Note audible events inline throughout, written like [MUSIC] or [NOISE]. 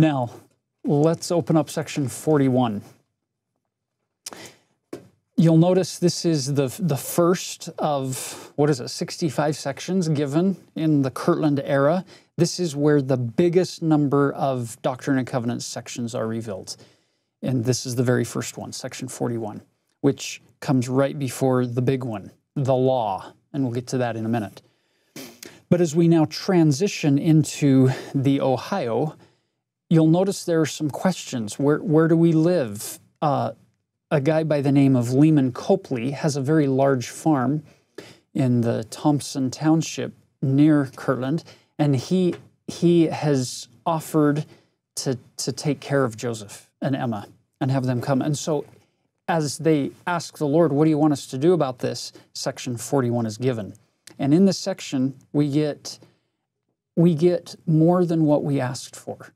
Now, let's open up section 41. You'll notice this is the, the first of, what is it, 65 sections given in the Kirtland era. This is where the biggest number of Doctrine and Covenants sections are revealed. And this is the very first one, section 41, which comes right before the big one, the law. And we'll get to that in a minute. But as we now transition into the Ohio, you'll notice there are some questions. Where, where do we live? Uh, a guy by the name of Lehman Copley has a very large farm in the Thompson Township near Kirtland, and he he has offered to to take care of Joseph and Emma and have them come. And so, as they ask the Lord, "What do you want us to do about this?" Section forty-one is given, and in this section we get we get more than what we asked for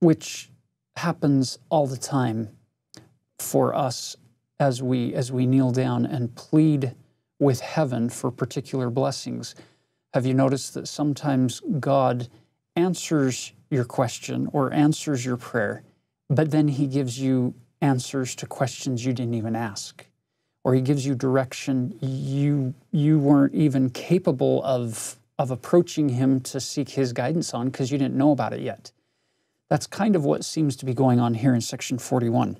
which happens all the time for us as we as we kneel down and plead with heaven for particular blessings. Have you noticed that sometimes God answers your question or answers your prayer, but then he gives you answers to questions you didn't even ask? Or he gives you direction you you weren't even capable of of approaching him to seek his guidance on because you didn't know about it yet. That's kind of what seems to be going on here in section 41.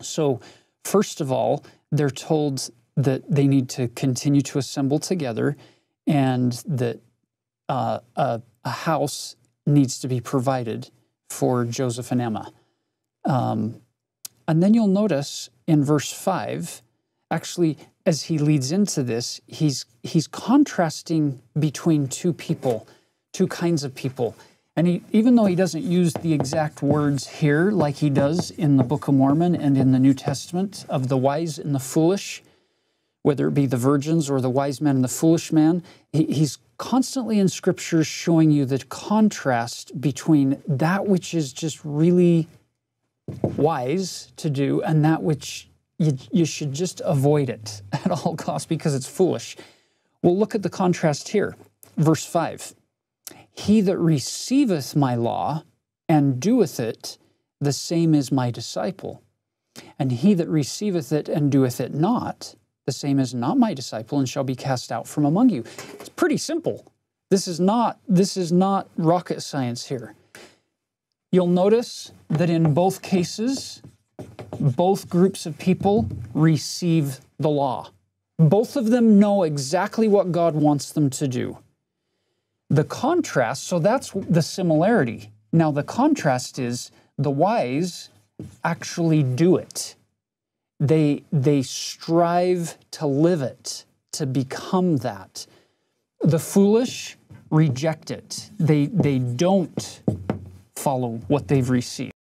So, first of all, they're told that they need to continue to assemble together and that uh, a, a, house needs to be provided for Joseph and Emma. Um, and then you'll notice in verse 5, actually, as he leads into this, he's, he's contrasting between two people, two kinds of people. And he, even though he doesn't use the exact words here like he does in the Book of Mormon and in the New Testament of the wise and the foolish, whether it be the virgins or the wise man and the foolish man, he, he's constantly in scriptures showing you the contrast between that which is just really wise to do and that which you, you should just avoid it [LAUGHS] at all costs because it's foolish. Well, look at the contrast here, verse 5. He that receiveth my law and doeth it, the same is my disciple. And he that receiveth it and doeth it not, the same is not my disciple and shall be cast out from among you. It's pretty simple. This is not this is not rocket science here. You'll notice that in both cases, both groups of people receive the law. Both of them know exactly what God wants them to do. The contrast, so that's the similarity. Now, the contrast is the wise actually do it. They, they strive to live it, to become that. The foolish reject it. They, they don't follow what they've received.